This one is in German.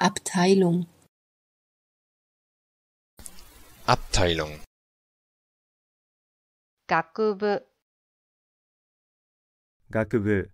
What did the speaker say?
Abteilung Abteilung. Abteilung 学部学部